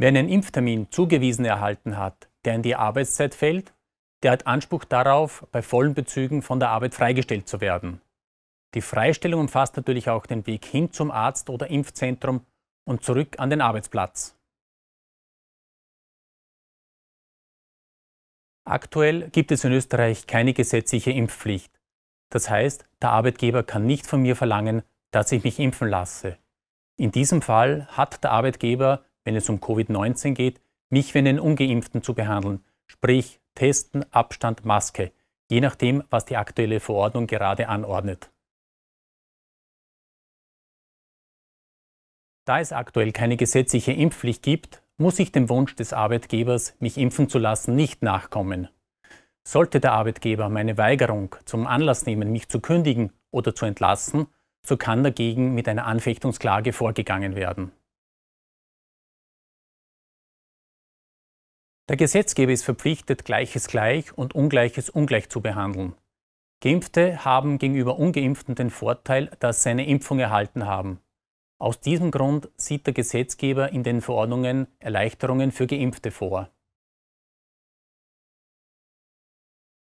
Wer einen Impftermin zugewiesen erhalten hat, der in die Arbeitszeit fällt, der hat Anspruch darauf, bei vollen Bezügen von der Arbeit freigestellt zu werden. Die Freistellung umfasst natürlich auch den Weg hin zum Arzt oder Impfzentrum und zurück an den Arbeitsplatz. Aktuell gibt es in Österreich keine gesetzliche Impfpflicht. Das heißt, der Arbeitgeber kann nicht von mir verlangen, dass ich mich impfen lasse. In diesem Fall hat der Arbeitgeber wenn es um Covid-19 geht, mich wie einen Ungeimpften zu behandeln, sprich Testen, Abstand, Maske, je nachdem, was die aktuelle Verordnung gerade anordnet. Da es aktuell keine gesetzliche Impfpflicht gibt, muss ich dem Wunsch des Arbeitgebers, mich impfen zu lassen, nicht nachkommen. Sollte der Arbeitgeber meine Weigerung zum Anlass nehmen, mich zu kündigen oder zu entlassen, so kann dagegen mit einer Anfechtungsklage vorgegangen werden. Der Gesetzgeber ist verpflichtet, Gleiches gleich und Ungleiches ungleich zu behandeln. Geimpfte haben gegenüber Ungeimpften den Vorteil, dass sie eine Impfung erhalten haben. Aus diesem Grund sieht der Gesetzgeber in den Verordnungen Erleichterungen für Geimpfte vor.